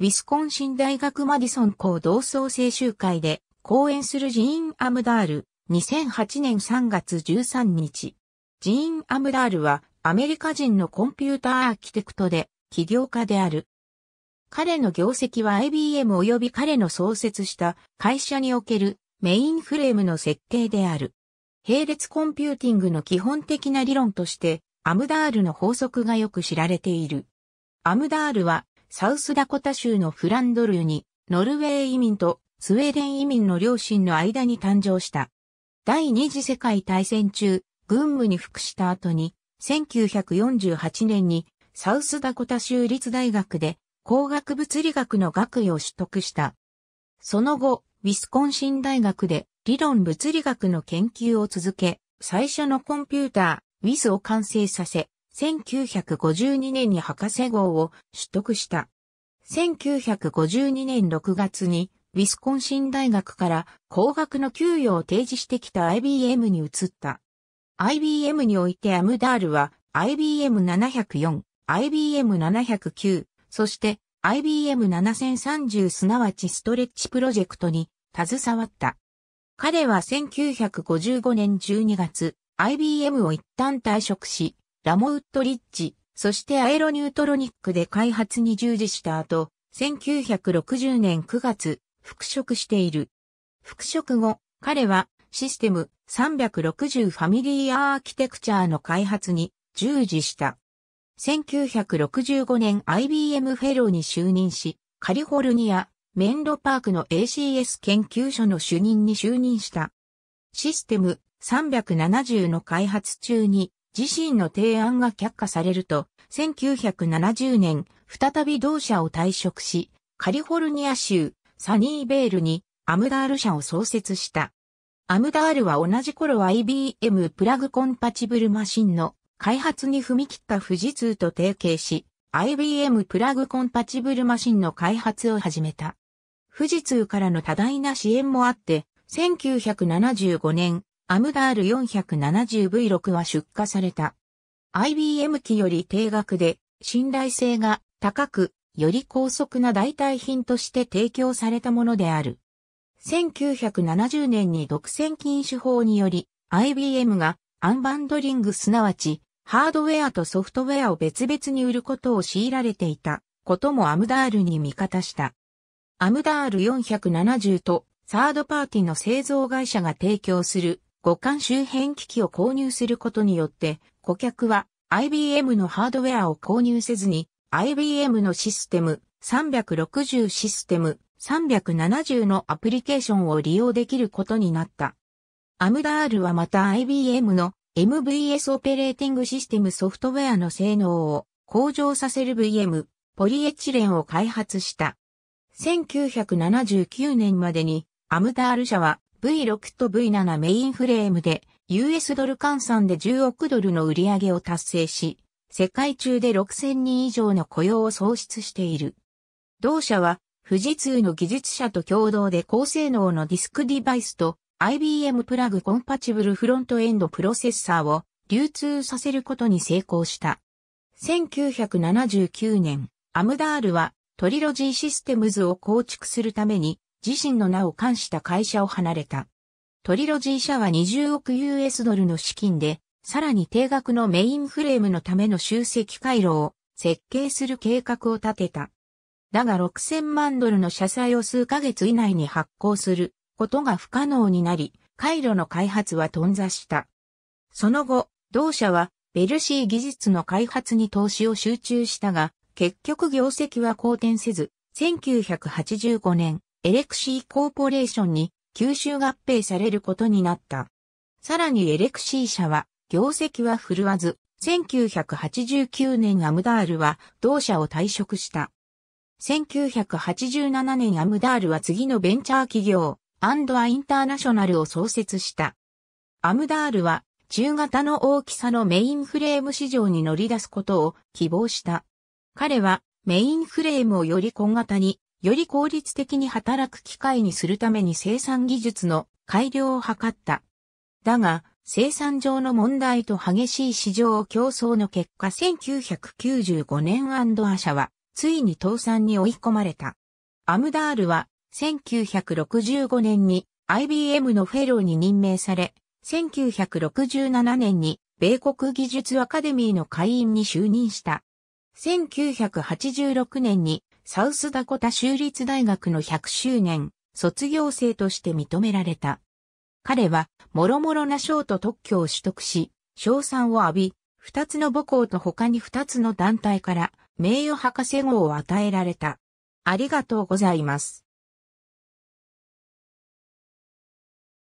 ウィスコンシン大学マディソン校同窓生集会で、講演するジーン・アムダール、2008年3月13日。ジーン・アムダールは、アメリカ人のコンピューターアーキテクトで、起業家である。彼の業績は IBM 及び彼の創設した会社におけるメインフレームの設計である。並列コンピューティングの基本的な理論として、アムダールの法則がよく知られている。アムダールはサウスダコタ州のフランドルに、ノルウェー移民とスウェーデン移民の両親の間に誕生した。第二次世界大戦中、軍務に服した後に、1948年にサウスダコタ州立大学で工学物理学の学位を取得した。その後、ウィスコンシン大学で理論物理学の研究を続け、最初のコンピューター、ウィスを完成させ、1952年に博士号を取得した。1952年6月に、ウィスコンシン大学から高額の給与を提示してきた IBM に移った。IBM においてアムダールは IBM704、IBM709、そして IBM7030 すなわちストレッチプロジェクトに携わった。彼は1955年12月、IBM を一旦退職し、ラモウッドリッジ、そしてアエロニュートロニックで開発に従事した後、1960年9月、復職している。復職後、彼はシステム360ファミリーアーキテクチャーの開発に従事した。1965年 IBM フェローに就任し、カリフォルニア、メンロパークの ACS 研究所の主任に就任した。システム370の開発中に自身の提案が却下されると、1970年、再び同社を退職し、カリフォルニア州サニーベールにアムダール社を創設した。アムダールは同じ頃 IBM プラグコンパチブルマシンの開発に踏み切った富士通と提携し、IBM プラグコンパチブルマシンの開発を始めた。富士通からの多大な支援もあって、1975年、アムダール 470V6 は出荷された。IBM 機より低額で信頼性が高く、より高速な代替品として提供されたものである。1970年に独占禁止法により、IBM がアンバンドリングすなわち、ハードウェアとソフトウェアを別々に売ることを強いられていたこともアムダールに味方した。アムダール470とサードパーティの製造会社が提供する互換周辺機器を購入することによって、顧客は IBM のハードウェアを購入せずに、IBM のシステム360システム370のアプリケーションを利用できることになった。アムダールはまた IBM の MVS オペレーティングシステムソフトウェアの性能を向上させる VM ポリエチレンを開発した。1979年までにアムダール社は V6 と V7 メインフレームで US ドル換算で10億ドルの売り上げを達成し、世界中で6000人以上の雇用を創出している。同社は富士通の技術者と共同で高性能のディスクデバイスと IBM プラグコンパチブルフロントエンドプロセッサーを流通させることに成功した。1979年、アムダールはトリロジーシステムズを構築するために自身の名を冠した会社を離れた。トリロジー社は20億 US ドルの資金で、さらに定額のメインフレームのための集積回路を設計する計画を立てた。だが6000万ドルの社債を数ヶ月以内に発行することが不可能になり、回路の開発は頓挫した。その後、同社はベルシー技術の開発に投資を集中したが、結局業績は好転せず、1985年、エレクシーコーポレーションに吸収合併されることになった。さらにエレクシー社は、業績は振るわず、1989年アムダールは同社を退職した。1987年アムダールは次のベンチャー企業、アンドアインターナショナルを創設した。アムダールは中型の大きさのメインフレーム市場に乗り出すことを希望した。彼はメインフレームをより小型により効率的に働く機会にするために生産技術の改良を図った。だが、生産上の問題と激しい市場競争の結果1995年ア社はついに倒産に追い込まれた。アムダールは1965年に IBM のフェローに任命され、1967年に米国技術アカデミーの会員に就任した。1986年にサウスダコタ州立大学の100周年、卒業生として認められた。彼は、もろもろな賞と特許を取得し、賞賛を浴び、二つの母校と他に二つの団体から、名誉博士号を与えられた。ありがとうございます。